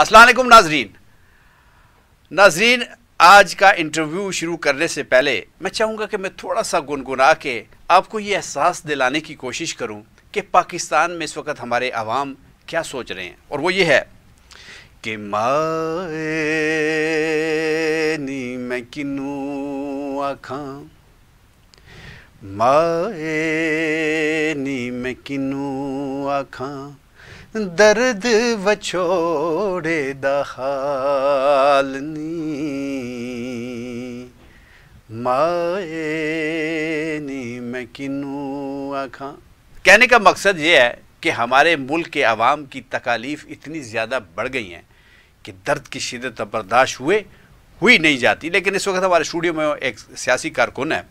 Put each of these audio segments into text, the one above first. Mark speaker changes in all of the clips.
Speaker 1: असलम नाजरीन नाजरीन आज का इंटरव्यू शुरू करने से पहले मैं चाहूँगा कि मैं थोड़ा सा गुनगुना के आपको ये एहसास दिलाने की कोशिश करूँ कि पाकिस्तान में इस वक्त हमारे आवाम क्या सोच रहे हैं और वो ये है कि माए नी मैं किनू आखा माए नी मैं किनू आखा दर्द वछोड़े दहालनी माए नी मैं किनू आखा कहने का मकसद ये है कि हमारे मुल्क के आवाम की तकालीफ इतनी ज़्यादा बढ़ गई हैं कि दर्द की शिदत अब बर्दाश्त हुए हुई नहीं जाती लेकिन इस वक्त हमारे स्टूडियो में एक सियासी कारकुन है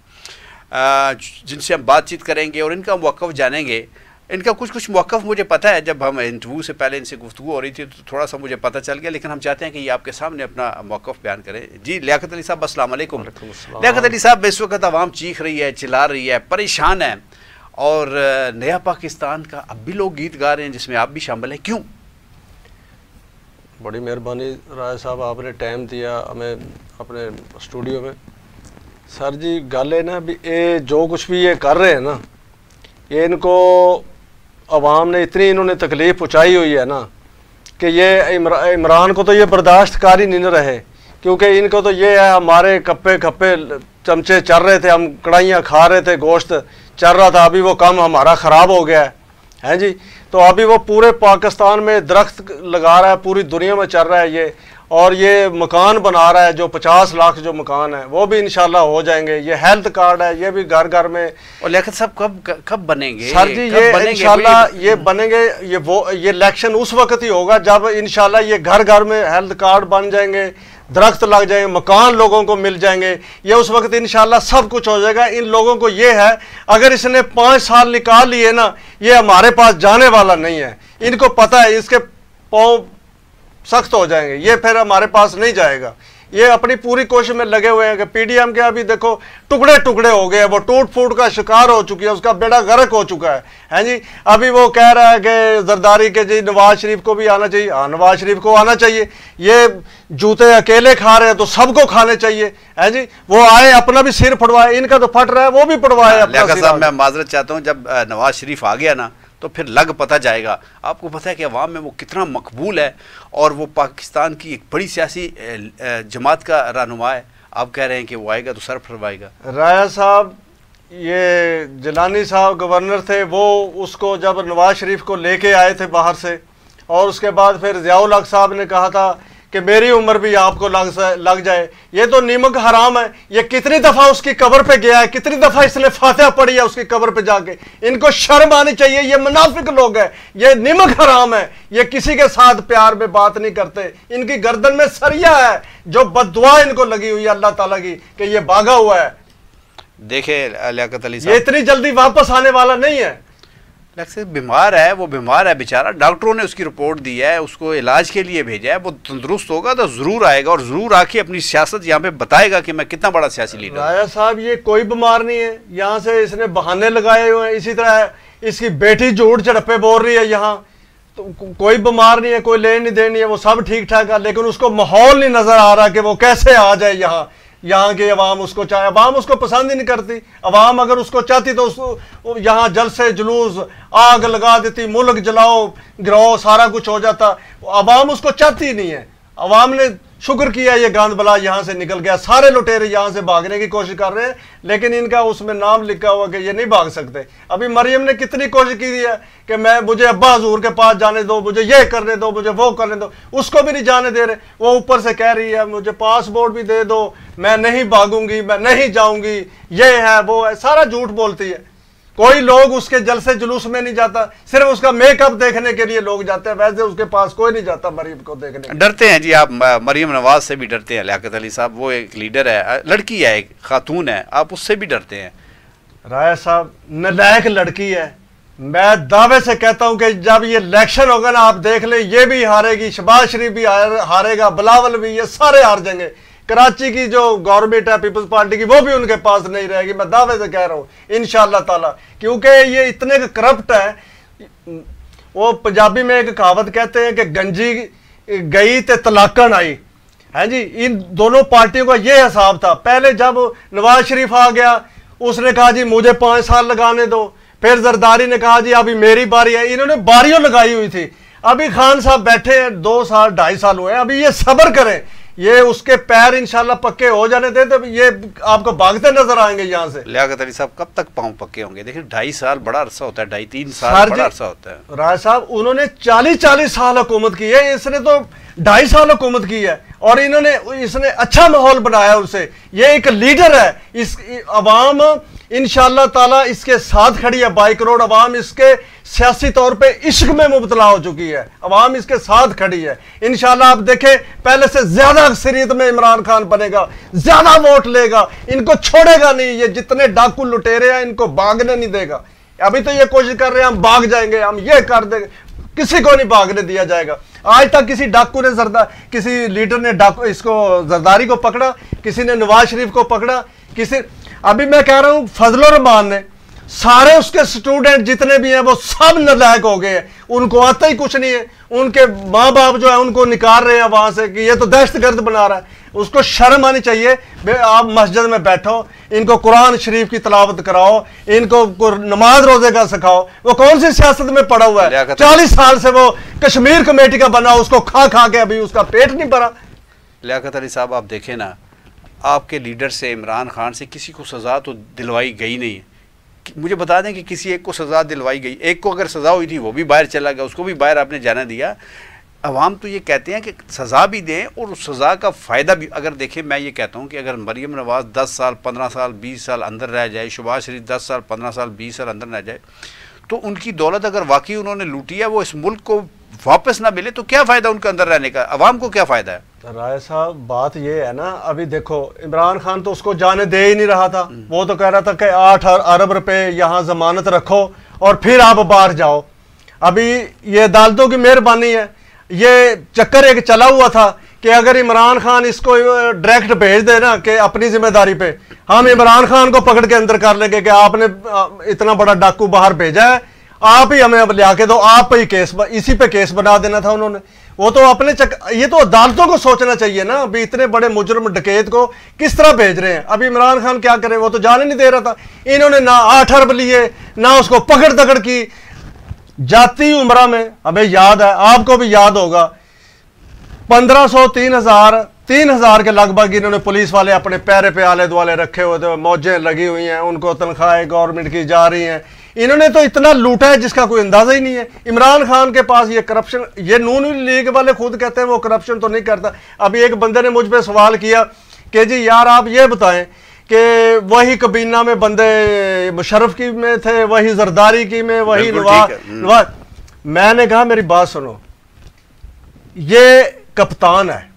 Speaker 1: जिनसे हम बातचीत करेंगे और इनका मौक़ जानेंगे इनका कुछ कुछ मौक़ मुझे पता है जब हम इंटरव्यू से पहले इनसे गुफ्तु हो रही थी तो थोड़ा सा मुझे पता चल गया लेकिन हम चाहते हैं कि ये आपके सामने अपना मौक़ बयान करें जी लियात अली साहब असल लियात अली साहब इस वक्त आवाम चीख रही है चिल्ला रही है परेशान है और नया
Speaker 2: पाकिस्तान का अब भी लोग गीत गा रहे हैं जिसमें आप भी शामिल हैं क्यों बड़ी मेहरबानी राय साहब आपने टाइम दिया हमें अपने स्टूडियो में सर जी गल है ना भी ये जो कुछ भी ये कर रहे हैं ना ये इनको अवाम ने इतनी इन्होंने तकलीफ़ पहुँचाई हुई है ना कि ये इमरान को तो ये बर्दाश्त कर ही नहीं रहे क्योंकि इनको तो ये है हमारे कप्पे खप्पे चमचे चल रहे थे हम कढ़ाइयाँ खा रहे थे गोश्त चल रहा था अभी वो कम हमारा ख़राब हो गया है हैं जी तो अभी वो पूरे पाकिस्तान में दरख्त लगा रहा है पूरी दुनिया में चल रहा है ये और ये मकान बना रहा है जो पचास लाख जो मकान है वो भी इनशाला हो जाएंगे ये हेल्थ कार्ड है ये भी घर घर में और लेखत साहब कब कब बनेंगे सर जी ये इनशाला ये बनेंगे ये वो ये इलेक्शन उस वक्त ही होगा जब इनशाला ये घर घर में हेल्थ कार्ड बन जाएंगे दरख्त लग जाएंगे मकान लोगों को मिल जाएंगे ये उस वक्त इन सब कुछ हो जाएगा इन लोगों को ये है अगर इसने पाँच साल निकाल लिए ना ये हमारे पास जाने वाला नहीं है इनको पता है इसके पाँव सख्त हो जाएंगे ये फिर हमारे पास नहीं जाएगा ये अपनी पूरी कोशिश में लगे हुए हैं कि पीडीएम के अभी देखो टुकड़े टुकड़े हो गए वो टूट फूट का शिकार हो चुकी है उसका बेड़ा गर्क हो चुका है हैं जी अभी वो कह रहा है कि जरदारी के जी नवाज शरीफ को भी आना चाहिए हाँ नवाज शरीफ को आना चाहिए ये जूते अकेले खा रहे हैं तो सबको खाने चाहिए है जी वो आए अपना भी सिर फटवाए इनका तो फट रहा है वो भी फटवाए हाँ,
Speaker 1: मैं माजरत चाहता हूँ जब नवाज शरीफ आ गया ना तो फिर लग पता जाएगा आपको पता है कि अवाम में वो कितना मकबूल है और वो पाकिस्तान की एक बड़ी सियासी जमात का रहनुमा है आप कह रहे हैं कि वो आएगा तो सर
Speaker 2: फरवाएगा राया साहब ये जलानी साहब गवर्नर थे वो उसको जब नवाज शरीफ को लेके आए थे बाहर से और उसके बाद फिर ज़ियाउल हक साहब ने कहा था कि मेरी उम्र भी आपको लग लग जाए ये तो नीमक हराम है ये कितनी दफ़ा उसकी कबर पे गया है कितनी दफ़ा इसने फातह पड़ी है उसकी कबर पे जाके इनको शर्म आनी चाहिए ये मुनाफिक लोग हैं ये नीमक हराम है ये किसी के साथ प्यार में बात नहीं करते इनकी गर्दन में सरिया है जो बदुआ इनको लगी हुई है अल्लाह तला की कि ये भागा हुआ है
Speaker 1: देखे लियाकत अली ये
Speaker 2: इतनी जल्दी वापस आने वाला नहीं है
Speaker 1: लक्ष्य बीमार है वो बीमार है बेचारा डॉक्टरों ने उसकी रिपोर्ट दी है उसको इलाज के लिए भेजा है वो तंदुरुस्त होगा तो ज़रूर आएगा और ज़रूर आके अपनी सियासत यहाँ पे बताएगा कि मैं कितना बड़ा सियासी लीडर
Speaker 2: राजा साहब ये कोई बीमार नहीं है यहाँ से इसने बहाने लगाए हुए हैं इसी तरह इसकी बेटी झूठ झड़पे बोल रही है यहाँ तो कोई बीमार नहीं है कोई लेन नहीं देनी है वो सब ठीक ठाक है लेकिन उसको माहौल नहीं नज़र आ रहा कि वो कैसे आ जाए यहाँ यहाँ के अवाम उसको चाहे अवाम उसको पसंद ही नहीं करती अवाम अगर उसको चाहती तो उसको यहाँ जलसे जुलूस आग लगा देती मुल्क जलाओ गिराओ सारा कुछ हो जाता अवाम उसको चाहती ही नहीं है अवाम ने शुक्र किया ये गांध बला यहाँ से निकल गया सारे लुटेरे यहाँ से भागने की कोशिश कर रहे हैं लेकिन इनका उसमें नाम लिखा हुआ कि ये नहीं भाग सकते अभी मरियम ने कितनी कोशिश की है कि मैं मुझे अब्बा हजूर के पास जाने दो मुझे ये करने दो मुझे वो करने दो उसको भी नहीं जाने दे रहे वो ऊपर से कह रही है मुझे पासपोर्ट भी दे दो मैं नहीं भागूंगी मैं नहीं जाऊँगी ये है वो है सारा झूठ बोलती है कोई लोग उसके जलसे जुलूस में नहीं जाता सिर्फ उसका मेकअप देखने के लिए लोग जाते हैं वैसे उसके पास कोई नहीं जाता मरीम को देखने
Speaker 1: डरते हैं जी आप मरीम नवाज से भी डरते हैं लियात अली साहब वो एक लीडर है लड़की है एक खातून है आप उससे भी डरते हैं
Speaker 2: राय साहब नलायक लड़की है मैं दावे से कहता हूं कि जब ये इलेक्शन होगा ना आप देख ले ये भी हारेगी शबाज शरीफ भी हारेगा बिलावल भी ये सारे हार जाएंगे कराची की जो गवर्नमेंट है पीपल्स पार्टी की वो भी उनके पास नहीं रहेगी मैं दावे से कह रहा हूँ इन ताला क्योंकि ये इतने करप्ट है वो पंजाबी में एक कहावत कहते हैं कि गंजी गई तो तलाकन आई है हाँ जी इन दोनों पार्टियों का ये हिसाब था पहले जब नवाज शरीफ आ गया उसने कहा जी मुझे पाँच साल लगाने दो फिर जरदारी ने कहा जी अभी मेरी बारी है इन्होंने बारियों लगाई हुई थी अभी खान साहब बैठे हैं दो साल ढाई साल हुए अभी ये सब्र करें ये उसके पैर इंशाल्लाह पक्के हो जाने दे तो ये आपको भागते नजर आएंगे यहाँ से
Speaker 1: लियाकत अली साहब कब तक पाँव पक्के होंगे देखिए ढाई साल बड़ा अरसा होता है ढाई तीन साल बड़ा अरसा होता
Speaker 2: है राय साहब उन्होंने चालीस चालीस साल हुकूमत की है इसने तो ढाई साल हुकूमत की है और इन्होंने इसने अच्छा माहौल बनाया उसे ये एक लीडर है इस अवाम इन ताला इसके साथ खड़ी है बाई करोड़ अवाम इसके सियासी तौर पे इश्क में मुबतला हो चुकी है अवाम इसके साथ खड़ी है इन आप देखें पहले से ज़्यादा अक्सरीत में इमरान खान बनेगा ज़्यादा वोट लेगा इनको छोड़ेगा नहीं ये जितने डाकू लुटेरे हैं इनको भागने नहीं देगा अभी तो ये कोशिश कर रहे हैं हम भाग जाएंगे हम ये कर देंगे किसी को नहीं भागने दिया जाएगा आज तक किसी डाकू ने जरदार किसी लीडर ने डाकू इसको जरदारी को पकड़ा किसी ने नवाज शरीफ को पकड़ा किसी अभी मैं कह रहा हूं फजल रहमान ने सारे उसके स्टूडेंट जितने भी हैं वो सब नलायक हो गए हैं उनको आता ही कुछ नहीं है उनके माँ बाप जो है उनको निकाल रहे हैं वहाँ से कि ये तो दहशत गर्द बना रहा है उसको शर्म आनी चाहिए आप मस्जिद में बैठो इनको कुरान शरीफ की तलावत कराओ इनको नमाज रोजे का सिखाओ वो कौन सी सियासत में पड़ा हुआ है चालीस साल से वो कश्मीर कमेटी का बना उसको खा खा के अभी उसका पेट नहीं भरा
Speaker 1: लियात अली साहब आप देखें ना आपके लीडर से इमरान खान से किसी को सज़ा तो दिलवाई गई नहीं है मुझे बता दें कि किसी एक को सज़ा दिलवाई गई एक को अगर सज़ा हुई थी वो भी बाहर चला गया उसको भी बाहर आपने जाना दिया अवाम तो ये कहते हैं कि सज़ा भी दें और उस सज़ा का फ़ायदा भी अगर देखें मैं ये कहता हूँ कि अगर मरीम नवाज़ दस साल पंद्रह साल बीस साल अंदर रह जाए शुबाज शरीफ दस साल पंद्रह साल बीस साल अंदर रह जाए तो उनकी दौलत अगर वाकई उन्होंने लूटी है वो इस मुल्क को वापस ना मिले तो क्या फ़ायदा उनके अंदर रहने का अवाम को क्या फ़ायदा है
Speaker 2: राय साहब बात ये है ना अभी देखो इमरान खान तो उसको जाने दे ही नहीं रहा था वो तो कह रहा था कि आठ अरब रुपए यहाँ जमानत रखो और फिर आप बाहर जाओ अभी ये अदालतों की मेहरबानी है ये चक्कर एक चला हुआ था कि अगर इमरान खान इसको डायरेक्ट भेज दे ना कि अपनी जिम्मेदारी पे हम इमरान खान को पकड़ के अंदर कर लेंगे कि आपने इतना बड़ा डाकू बाहर भेजा है आप ही हमें अब लिया के दो आप ही केस इसी पे केस बना देना था उन्होंने वो तो अपने चक ये तो अदालतों को सोचना चाहिए ना अभी इतने बड़े मुजरम डकैत को किस तरह भेज रहे हैं अभी इमरान खान क्या करे वो तो जाने नहीं दे रहा था इन्होंने ना आठ अरब लिए ना उसको पकड़ दकड़ की जाती उम्र में अबे याद है आपको भी याद होगा पंद्रह सौ तीन हजार तीन हजार के लगभग इन्होंने पुलिस वाले अपने पैरे पे आले दुआले रखे हुए थे मौजें लगी हुई हैं उनको तनख्वाहें गवर्नमेंट की जा रही हैं इन्होंने तो इतना लूटा है जिसका कोई अंदाजा ही नहीं है इमरान खान के पास ये करप्शन ये नून लीग वाले खुद कहते हैं वो करप्शन तो नहीं करता अभी एक बंदे ने मुझ पर सवाल किया कि जी यार आप ये बताएं कि वही कबीना में बंदे मुशरफ की में थे वही जरदारी की में वही नवा नवा मैंने कहा मेरी बात सुनो ये कप्तान है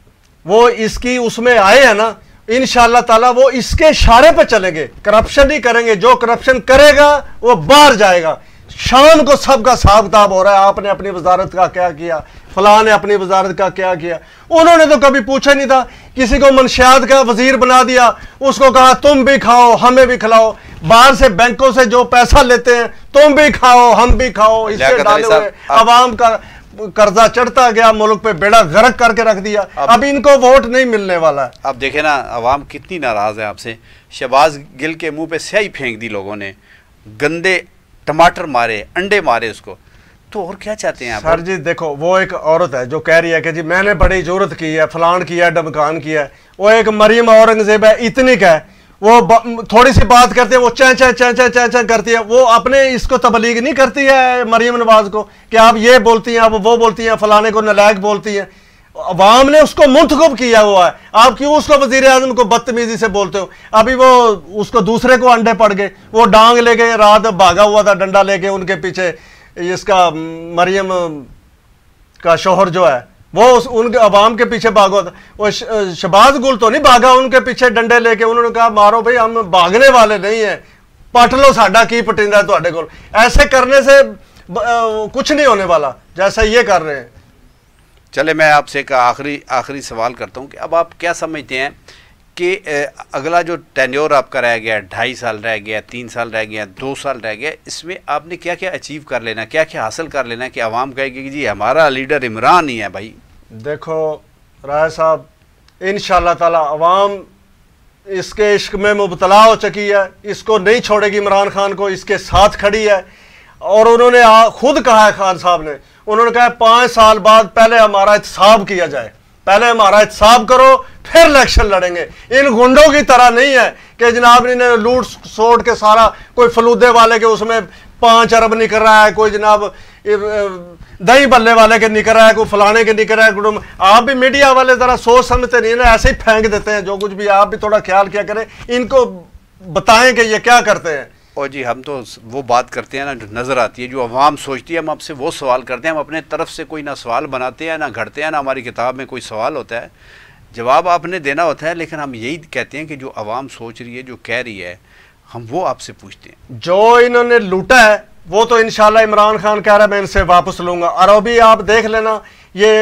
Speaker 2: वो इसकी उसमें आए हैं ना इन ताला वो इसके इशारे पर चलेंगे करप्शन ही करेंगे जो करप्शन करेगा वो बाहर जाएगा शाम को सबका साफ किताब हो रहा है आपने अपनी वजारत का क्या किया फला ने अपनी वजारत का क्या किया उन्होंने तो कभी पूछा नहीं था किसी को मनशियात का वजीर बना दिया उसको कहा तुम भी खाओ हमें भी खिलाओ बाहर से बैंकों से जो पैसा लेते हैं तुम भी खाओ हम भी खाओ इससे डाले हुए आवाम का कर्जा चढ़ता गया मुल्क पे बेड़ा गर्क करके रख दिया अब, अब इनको वोट नहीं मिलने वाला है
Speaker 1: अब देखे ना आवाम कितनी नाराज़ है आपसे शहबाज गिल के मुंह पे स्याही फेंक दी लोगों ने गंदे टमाटर मारे अंडे मारे उसको
Speaker 2: तो और क्या चाहते हैं आप सर जी देखो वो एक औरत है जो कह रही है कि जी मैंने बड़ी जरूरत की है फलान किया डमकान किया वो एक मरियम औरंगजेब है इतनी का है वो थोड़ी सी बात करते हैं वो चै चै चै चै चै चै करती है वो अपने इसको तबलीग नहीं करती है मरीम नवाज को कि आप ये बोलती हैं आप वो बोलती हैं फलाने को नलायक बोलती हैं अवाम ने उसको मुंतखब किया हुआ है आप क्यों उसको वजीर अजम को बदतमीजी से बोलते हो अभी वो उसको दूसरे को अंडे पड़ गए वो डांग ले गए रात भागा हुआ था डंडा लेके उनके पीछे इसका मरियम का शोहर जो है वो उस उनके अवाम के पीछे भागो था वो श, शबाज गुल तो नहीं भागा उनके पीछे डंडे लेके उन्होंने कहा मारो भाई हम भागने वाले नहीं हैं पट लो साडा की पटिंदा थोड़े को ऐसे करने से ब, आ, कुछ नहीं होने वाला जैसा ये कर रहे हैं
Speaker 1: चले मैं आपसे एक आखिरी आखिरी सवाल करता हूँ कि अब आप क्या समझते हैं कि अगला जो टेन्योर आपका रह गया ढाई साल रह गया तीन साल रह गया दो साल रह गया इसमें आपने क्या क्या अचीव कर लेना क्या क्या हासिल कर लेना कि आवाम कहेगी कि जी हमारा लीडर इमरान ही है भाई
Speaker 2: देखो राय साहब इन ताला अवाम इसके इश्क में मुबतला हो चुकी है इसको नहीं छोड़ेगी इमरान खान को इसके साथ खड़ी है और उन्होंने खुद कहा है खान साहब ने उन्होंने कहा पाँच साल बाद पहले हमारा एहतसाब किया जाए पहले हमारा एहतसाब करो फिर इलेक्शन लड़ेंगे इन गुंडों की तरह नहीं है कि जनाब इन्हें लूट सोट के सारा कोई फलूदे वाले के उसमें पांच अरब निकल रहा है कोई जनाब दही बल्ले वाले के निकल रहा है कोई फलाने के निकल रहा है आप भी मीडिया वाले जरा सोच समझते नहीं ना ऐसे ही फेंक देते हैं जो कुछ भी आप भी थोड़ा ख्याल क्या करें इनको बताएं कि ये क्या करते हैं
Speaker 1: और जी हम तो वो बात करते हैं ना जो नज़र आती है जो अवाम सोचती है हम आपसे वो सवाल करते हैं हम अपने तरफ से कोई ना सवाल बनाते हैं ना घड़ते हैं ना हमारी किताब में कोई सवाल होता है जवाब आपने देना होता है लेकिन हम यही कहते हैं कि जो अवाम सोच रही है जो कह
Speaker 2: रही है हम वो आपसे पूछते हैं जो इन्होंने लूटा है वो तो इनशाला इमरान खान कह रहा है मैं इनसे वापस लूँगा अरबी आप देख लेना ये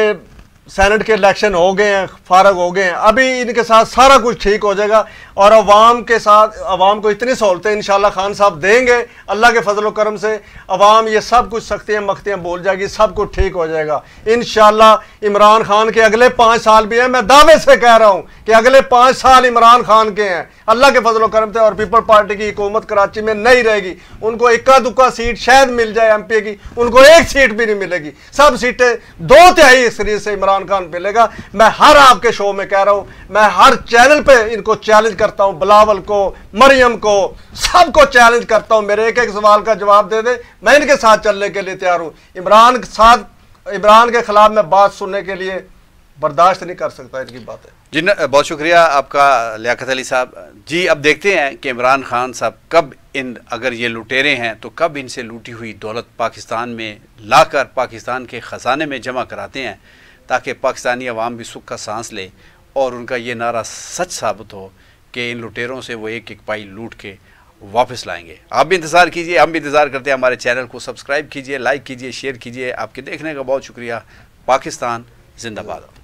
Speaker 2: सेनेट के इलेक्शन हो गए हैं फारग हो गए हैं अभी इनके साथ सारा कुछ ठीक हो जाएगा और अवाम के साथ अवाम को इतनी सहूलतें इन खान साहब देंगे अल्लाह के फजल करम से अवाम ये सब कुछ सख्तियाँ मख्तियाँ बोल जाएगी सब कुछ ठीक हो जाएगा इन इमरान खान के अगले पाँच साल भी हैं मैं दावे से कह रहा हूँ कि अगले पाँच साल इमरान खान के हैं अल्लाह के फजल करम से और पीपल पार्टी की हुकूमत कराची में नहीं रहेगी उनको इक्का दुक्का सीट शायद मिल जाए एम की उनको एक सीट भी नहीं मिलेगी सब सीटें दो तिहाई तरीके से इमरान इमरान खान मिलेगा मैं हर आपके शो में कह रहा हूं मैं हर चैनल पे इनको चैलेंज करता हूं बिलावल को मरियम को सबको चैलेंज करता हूं मेरे एक एक सवाल का जवाब दे दे मैं इनके साथ चलने के लिए तैयार हूं इमरान साथ इमरान के खिलाफ मैं बात सुनने के लिए बर्दाश्त नहीं कर सकता इनकी बातें
Speaker 1: जी बहुत शुक्रिया आपका लियाकत अली साहब जी अब देखते हैं कि इमरान खान साहब कब इन अगर ये लुटेरे हैं तो कब इनसे लूटी हुई दौलत पाकिस्तान में लाकर पाकिस्तान के ख़जाने में जमा कराते हैं ताकि पाकिस्तानी अवाम भी सुख का सांस ले और उनका ये नारा सच साबित हो कि इन लुटेरों से वो एक एक पाई लूट के वापस लाएंगे आप भी इंतज़ार कीजिए हम भी इंतज़ार करते हैं हमारे चैनल को सब्सक्राइब कीजिए लाइक कीजिए शेयर कीजिए आपके देखने का बहुत शुक्रिया पाकिस्तान जिंदाबाद